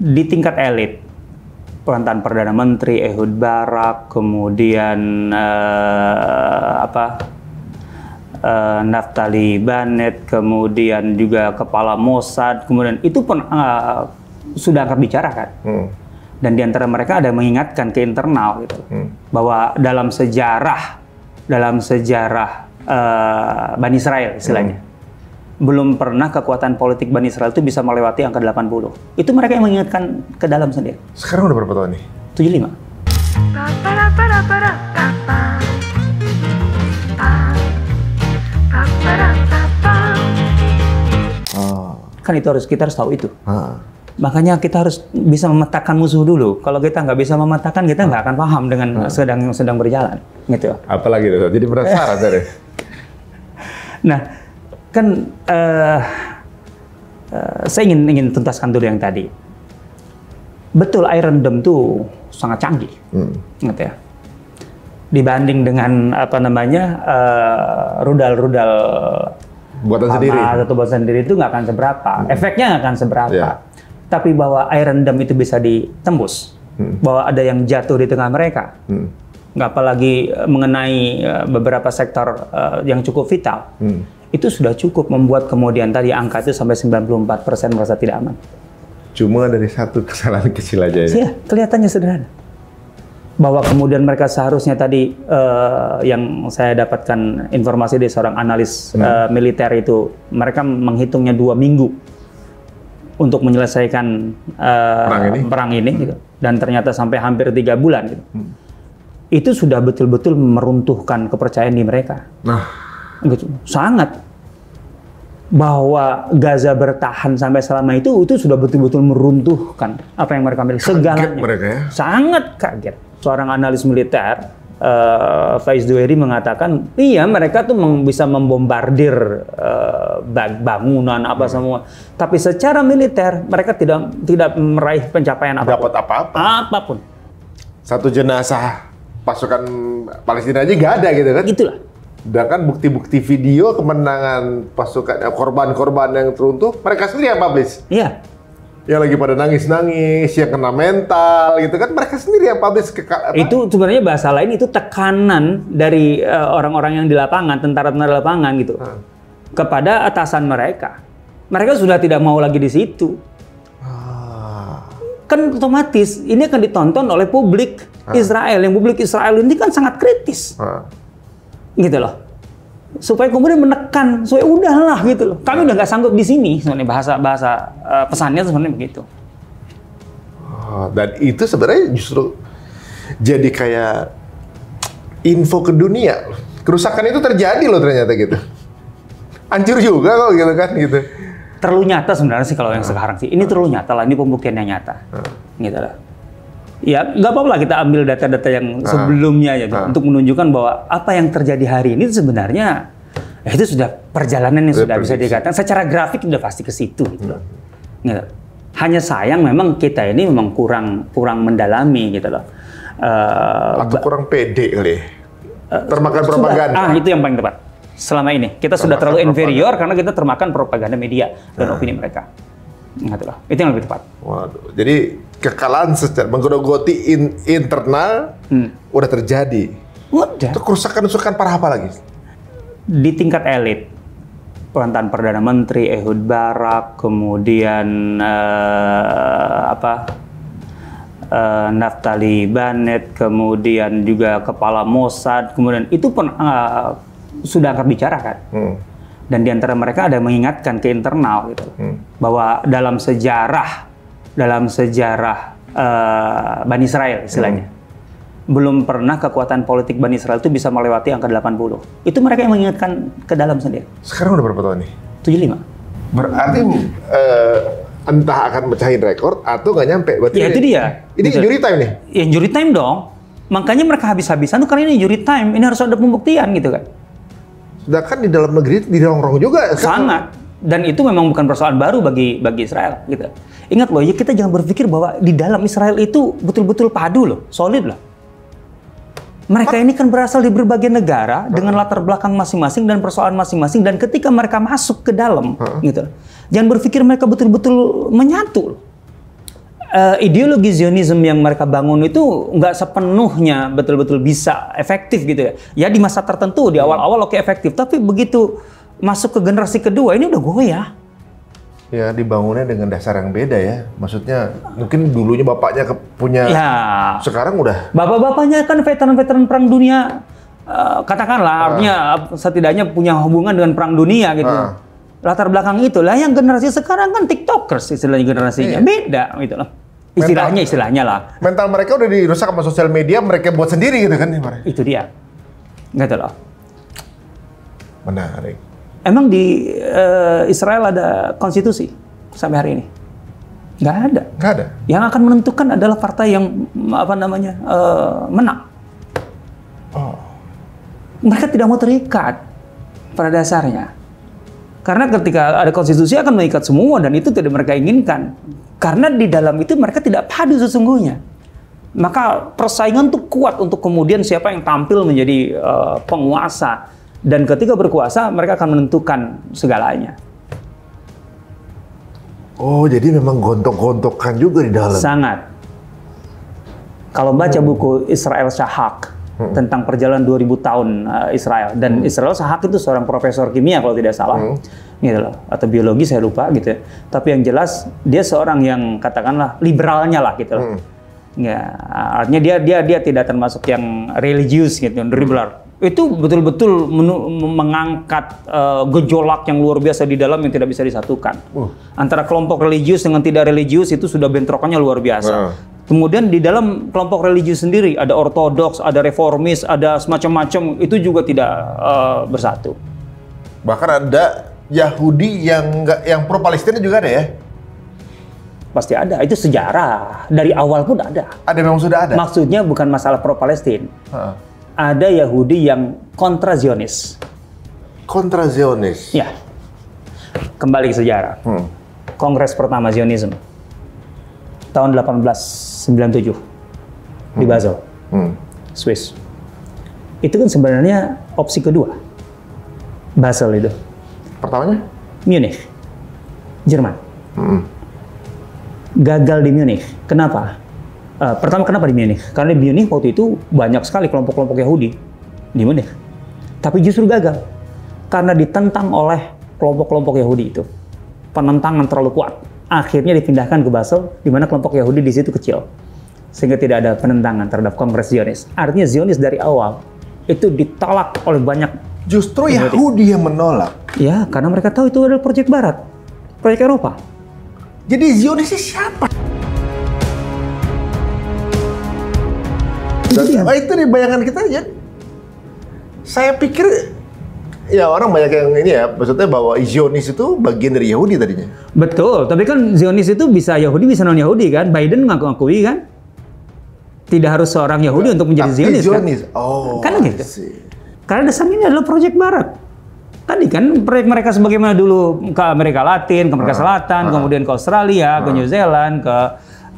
di tingkat elit mantan perdana menteri Ehud Barak kemudian uh, apa uh, Naftali Bennett kemudian juga kepala Mossad kemudian itu pun uh, sudah angkat bicara kan hmm. dan diantara mereka ada mengingatkan ke internal gitu hmm. bahwa dalam sejarah dalam sejarah uh, Bani Israel istilahnya hmm belum pernah kekuatan politik Bani Israel itu bisa melewati angka 80. Itu mereka yang mengingatkan ke dalam sendiri. Sekarang udah berapa tahun nih? 75. Oh. Kan itu harus kita harus tahu itu. Ha. Makanya kita harus bisa memetakan musuh dulu. Kalau kita nggak bisa memetakan, kita nggak akan paham dengan sedang sedang berjalan, gitu. Apalagi itu, jadi penasaran tadi. nah, kan uh, uh, saya ingin ingin tuntaskan dulu yang tadi. Betul Iron Dome itu sangat canggih, hmm. ya. Dibanding dengan apa namanya eh, rudal-rudal buatan lama, sendiri, atau buatan sendiri itu nggak akan seberapa. Hmm. Efeknya nggak akan seberapa. Yeah. Tapi bahwa Iron Dome itu bisa ditembus, hmm. bahwa ada yang jatuh di tengah mereka. Hmm nggak apalagi mengenai beberapa sektor yang cukup vital. Hmm itu sudah cukup membuat kemudian tadi angka itu sampai 94% merasa tidak aman. Cuma dari satu kesalahan kecil aja ya? Iya, kelihatannya sederhana. Bahwa kemudian mereka seharusnya tadi uh, yang saya dapatkan informasi dari seorang analis hmm. uh, militer itu, mereka menghitungnya dua minggu untuk menyelesaikan uh, perang ini, perang ini hmm. gitu. dan ternyata sampai hampir tiga bulan. Gitu. Hmm. Itu sudah betul-betul meruntuhkan kepercayaan di mereka. Nah, gitu sangat bahwa Gaza bertahan sampai selama itu itu sudah betul-betul meruntuhkan apa yang mereka miliki segalanya mereka ya? sangat kaget seorang analis militer uh, Faiz Duheri mengatakan iya mereka tuh bisa membombardir uh, bangunan apa hmm. semua tapi secara militer mereka tidak tidak meraih pencapaian apa dapat apa-apa apapun satu jenazah pasukan Palestina aja nggak ada gitu kan itulah kan bukti-bukti video kemenangan pasukan eh, korban-korban yang teruntuh, mereka sendiri yang publish. Iya. Yang lagi pada nangis-nangis, yang kena mental gitu kan mereka sendiri yang publish ke apa? Itu sebenarnya bahasa lain itu tekanan dari eh, orang-orang uh, yang di lapangan, tentara-tentara lapangan gitu. Hmm. Kepada atasan mereka. Mereka sudah tidak mau lagi di situ. Ah. Kan otomatis ini akan ditonton oleh publik ah. Israel. Yang publik Israel ini kan sangat kritis. Ah gitu loh supaya kemudian menekan supaya udahlah gitu loh kami udah nggak sanggup di sini sebenarnya bahasa bahasa uh, pesannya sebenarnya begitu oh, dan itu sebenarnya justru jadi kayak info ke dunia kerusakan itu terjadi loh ternyata gitu hancur juga kok gitu kan gitu terlalu nyata sebenarnya sih kalau yang ah. sekarang sih ini terlalu nyata lah ini pembuktian yang nyata ah. gitu loh Ya, nggak apa-apa kita ambil data-data yang ah. sebelumnya ya uh, untuk menunjukkan bahwa apa yang terjadi hari ini sebenarnya ya itu sudah perjalanan yang sudah bisa dikatakan secara grafik sudah pasti ke situ gitu. Hmm. Gitu. Hanya sayang memang kita ini memang kurang kurang mendalami gitu loh. Uh, atau kurang pede kali. Uh, termakan propaganda. ah, itu yang paling tepat. Selama ini kita termakan sudah terlalu inferior propaganda. karena kita termakan propaganda media dan ah. opini mereka. Nah, loh. itu yang lebih tepat. Waduh. Jadi kekalahan secara menggerogoti in, internal hmm. udah terjadi. Udah. Itu kerusakan-kerusakan parah apa lagi? Di tingkat elit, perantahan perdana menteri Ehud Barak, kemudian uh, apa uh, Naftali Bennett, kemudian juga kepala Mossad, kemudian itu pun uh, sudah akan bicara kan. Hmm dan diantara mereka ada yang mengingatkan ke internal gitu hmm. bahwa dalam sejarah dalam sejarah uh, Bani Israel istilahnya hmm. belum pernah kekuatan politik Bani Israel itu bisa melewati angka 80 itu mereka yang mengingatkan ke dalam sendiri sekarang udah berapa tahun nih 75 berarti uh, entah akan pecahin rekor atau nggak nyampe berarti ya, itu dia ini gitu. injury time nih ya, injury time dong makanya mereka habis-habisan tuh karena ini injury time ini harus ada pembuktian gitu kan Sedangkan di dalam negeri dirongrong juga. Kan? Sangat. Dan itu memang bukan persoalan baru bagi bagi Israel gitu. Ingat loh, ya kita jangan berpikir bahwa di dalam Israel itu betul-betul padu loh, solid lah. Mereka ini kan berasal di berbagai negara hmm. dengan latar belakang masing-masing dan persoalan masing-masing dan ketika mereka masuk ke dalam hmm. gitu. Jangan berpikir mereka betul-betul menyatu loh uh, ideologi Zionisme yang mereka bangun itu nggak sepenuhnya betul-betul bisa efektif gitu ya. Ya di masa tertentu di awal-awal iya. oke okay, efektif, tapi begitu masuk ke generasi kedua ini udah goyah. Ya dibangunnya dengan dasar yang beda ya. Maksudnya mungkin dulunya bapaknya ke, punya, ya. sekarang udah. Bapak-bapaknya kan veteran-veteran perang dunia. Uh, katakanlah uh. artinya eh, setidaknya punya hubungan dengan perang dunia gitu. Uh. Latar belakang itulah yang generasi sekarang kan tiktokers istilahnya generasinya. iya. Beda gitu loh istilahnya istilahnya lah mental mereka udah dirusak sama sosial media mereka buat sendiri gitu kan itu dia nggak tahu loh menarik emang di uh, Israel ada konstitusi sampai hari ini nggak ada nggak ada yang akan menentukan adalah partai yang apa namanya uh, menang oh. mereka tidak mau terikat pada dasarnya karena ketika ada konstitusi akan mengikat semua dan itu tidak mereka inginkan. Karena di dalam itu mereka tidak padu sesungguhnya. Maka persaingan itu kuat untuk kemudian siapa yang tampil menjadi uh, penguasa. Dan ketika berkuasa mereka akan menentukan segalanya. Oh, jadi memang gontok-gontokan juga di dalam. Sangat. Kalau baca buku Israel Shahak, hmm. tentang perjalanan 2000 tahun uh, Israel dan hmm. Israel Sahak itu seorang profesor kimia kalau tidak salah hmm. gitu loh atau biologi saya lupa gitu ya. tapi yang jelas dia seorang yang katakanlah liberalnya lah gitu loh. Hmm. ya artinya dia dia dia tidak termasuk yang religius gitu yang liberal hmm. itu betul-betul mengangkat uh, gejolak yang luar biasa di dalam yang tidak bisa disatukan uh. antara kelompok religius dengan tidak religius itu sudah bentrokannya luar biasa uh Kemudian di dalam kelompok religius sendiri ada ortodoks, ada reformis, ada semacam-macam itu juga tidak uh, bersatu. Bahkan ada Yahudi yang nggak yang pro Palestina juga ada ya? Pasti ada. Itu sejarah dari awal pun ada. Ada memang sudah ada. Maksudnya bukan masalah pro Palestina. Ada Yahudi yang kontra Zionis. Kontra Zionis. Ya. Kembali ke sejarah. Hmm. Kongres pertama Zionisme tahun 18 97 hmm. di Basel, hmm. Swiss. Itu kan sebenarnya opsi kedua. Basel itu. Pertamanya? Munich, Jerman. Hmm. Gagal di Munich. Kenapa? Uh, pertama kenapa di Munich? Karena di Munich waktu itu banyak sekali kelompok-kelompok Yahudi di Munich. Tapi justru gagal karena ditentang oleh kelompok-kelompok Yahudi itu. Penentangan terlalu kuat akhirnya dipindahkan ke Basel, di mana kelompok Yahudi di situ kecil. Sehingga tidak ada penentangan terhadap Kongres Zionis. Artinya Zionis dari awal itu ditolak oleh banyak Justru komunitas. Yahudi yang menolak. Ya, karena mereka tahu itu adalah proyek Barat, proyek Eropa. Jadi Zionis siapa? Dan, oh, itu di bayangan kita ya. Saya pikir ya orang banyak yang ini ya, maksudnya bahwa Zionis itu bagian dari Yahudi tadinya. Betul, tapi kan Zionis itu bisa Yahudi, bisa non-Yahudi kan? Biden ngaku-ngakui kan? Tidak harus seorang Yahudi untuk menjadi tapi Zionis, kan? Zionis kan? Oh, kan gitu. Karena dasarnya adalah proyek barat. Tadi kan proyek mereka sebagaimana dulu ke Amerika Latin, ke Amerika ah, Selatan, uh uh, kemudian ke Australia, uh ke ah. New Zealand, ke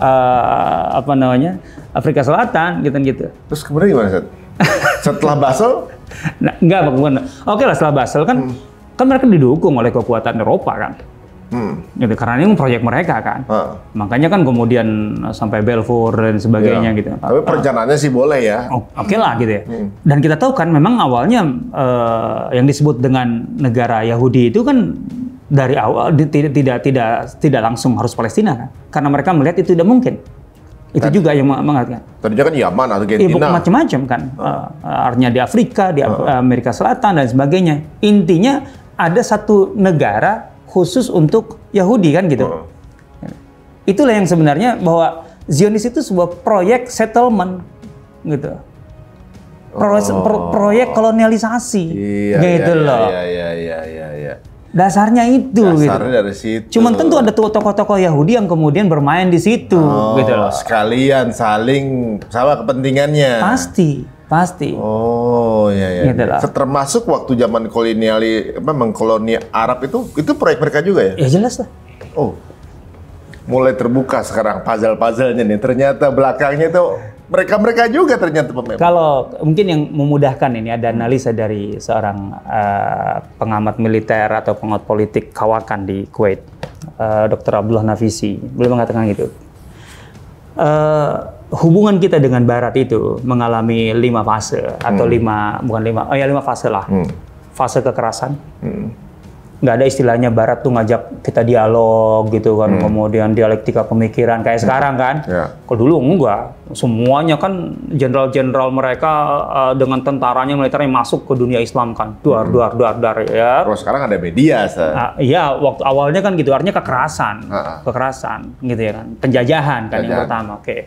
uh, apa namanya Afrika Selatan gitu-gitu. Terus kemudian gimana Seth? Setelah Basel, nah, enggak, bukan. Oke lah setelah Basel kan, hmm. kan mereka didukung oleh kekuatan Eropa kan. Hmm. Gitu, karena ini proyek mereka kan. Hmm. Makanya kan kemudian sampai Belfort dan sebagainya yeah. gitu. Tapi ah. perencanaannya uh. sih boleh ya. Oh, oke okay lah gitu ya. Hmm. Dan kita tahu kan memang awalnya uh, yang disebut dengan negara Yahudi itu kan dari awal tidak tidak tidak tidak langsung harus Palestina kan. Karena mereka melihat itu tidak mungkin. Itu juga yang mengatakan. Tadinya kan Yaman, iya, Argentina. Ibu macam-macam kan. Uh. artinya di Afrika, di Amerika Selatan dan sebagainya. Intinya ada satu negara khusus untuk Yahudi kan gitu. Uh. Itulah yang sebenarnya bahwa Zionis itu sebuah proyek settlement gitu. Oh. Pro, oh. proyek kolonialisasi iya, gitu iya, iya, loh. Iya, iya, iya, iya, iya. Dasarnya itu Dasarnya gitu. dari situ. Cuman tentu ada tokoh-tokoh Yahudi yang kemudian bermain di situ oh, gitu loh. Sekalian saling sama kepentingannya. Pasti, pasti. Oh, iya iya. Gitu iya. loh. Termasuk waktu zaman koloniali memang koloni Arab itu itu proyek mereka juga ya? Ya jelas lah. Oh. Mulai terbuka sekarang puzzle-puzzlenya nih. Ternyata belakangnya itu mereka-mereka juga ternyata pemain. Kalau mungkin yang memudahkan ini ada analisa dari seorang uh, pengamat militer atau pengamat politik kawakan di Kuwait, uh, eh, Dr. Abdullah Nafisi, beliau mengatakan gitu. Uh, hubungan kita dengan Barat itu mengalami lima fase atau hmm. lima bukan lima, oh ya lima fase lah. Hmm. Fase kekerasan, hmm nggak ada istilahnya barat tuh ngajak kita dialog gitu kan hmm. kemudian dialektika pemikiran kayak hmm. sekarang kan yeah. kalau dulu enggak semuanya kan jenderal-jenderal mereka uh, dengan tentaranya militernya masuk ke dunia Islam kan duar hmm. duar duar duar ya terus oh, sekarang ada media ah, Iya, uh, waktu awalnya kan gitu artinya kekerasan uh -uh. kekerasan gitu ya kan penjajahan kan yang pertama oke okay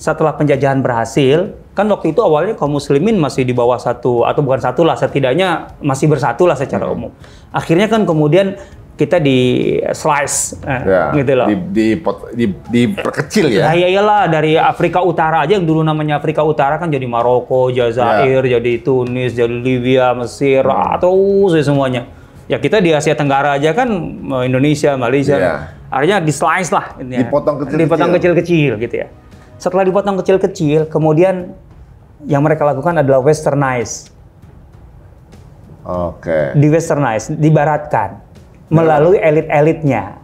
setelah penjajahan berhasil, kan waktu itu awalnya kaum muslimin masih di bawah satu atau bukan satu lah, setidaknya masih bersatu lah secara hmm. umum. Akhirnya kan kemudian kita di slice eh, ya, gitu loh. Di, di, pot, di, diperkecil ya. Nah, iya iyalah dari Afrika Utara aja yang dulu namanya Afrika Utara kan jadi Maroko, Jazair, ya. jadi Tunis, jadi Libya, Mesir, hmm. atau semuanya. Ya kita di Asia Tenggara aja kan eh, Indonesia, Malaysia. Ya. Akhirnya di slice lah. ini. Ya. Dipotong kecil-kecil. Dipotong kecil-kecil gitu ya. Setelah dipotong kecil-kecil, kemudian yang mereka lakukan adalah westernize. Oke. Okay. Di westernize, dibaratkan ya. melalui elit-elitnya.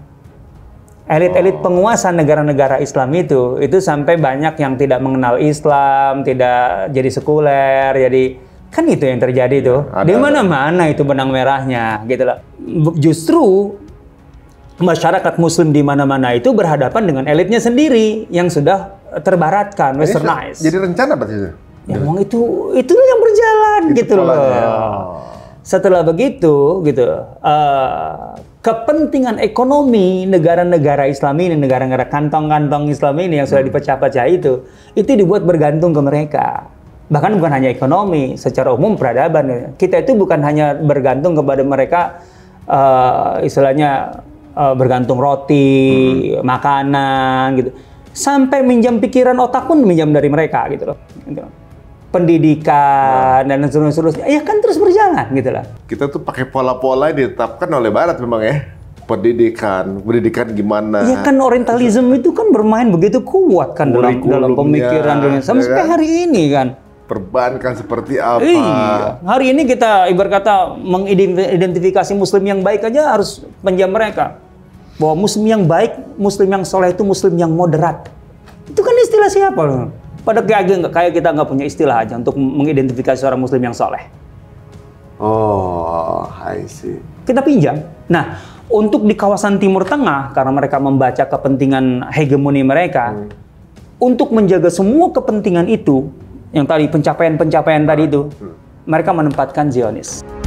Elit-elit oh. penguasa negara-negara Islam itu, itu sampai banyak yang tidak mengenal Islam, tidak jadi sekuler, jadi kan itu yang terjadi tuh. Iya, di mana-mana itu benang merahnya, gitu loh. Justru masyarakat Muslim di mana-mana itu berhadapan dengan elitnya sendiri yang sudah terbaratkan, westernized. Jadi rencana berarti itu? Ya, emang itu itu yang berjalan itu gitu loh. Setelah begitu gitu uh, kepentingan ekonomi negara-negara Islam ini, negara-negara kantong-kantong Islam ini yang sudah hmm. dipecah-pecah itu, itu dibuat bergantung ke mereka. Bahkan bukan hanya ekonomi, secara umum peradaban. Kita itu bukan hanya bergantung kepada mereka, uh, istilahnya uh, bergantung roti, hmm. makanan gitu sampai minjam pikiran otak pun minjam dari mereka gitu loh. Gitu loh. Pendidikan ya. dan seterusnya, ya kan terus berjalan gitu lah. Kita tuh pakai pola-pola yang ditetapkan oleh Barat memang ya. Pendidikan, pendidikan gimana? Ya kan orientalism itu kan bermain begitu kuat kan dalam, dalam pemikiran dunia ya sampai kan? hari ini kan perbankan seperti apa. Iya. Hari ini kita ibarat kata mengidentifikasi muslim yang baik aja harus penjam mereka bahwa muslim yang baik, muslim yang soleh itu muslim yang moderat. Itu kan istilah siapa Pada kayak kayak kita nggak punya istilah aja untuk mengidentifikasi seorang muslim yang soleh. Oh, I see. Kita pinjam. Nah, untuk di kawasan Timur Tengah karena mereka membaca kepentingan hegemoni mereka, hmm. untuk menjaga semua kepentingan itu yang tadi pencapaian-pencapaian tadi itu, hmm. mereka menempatkan Zionis.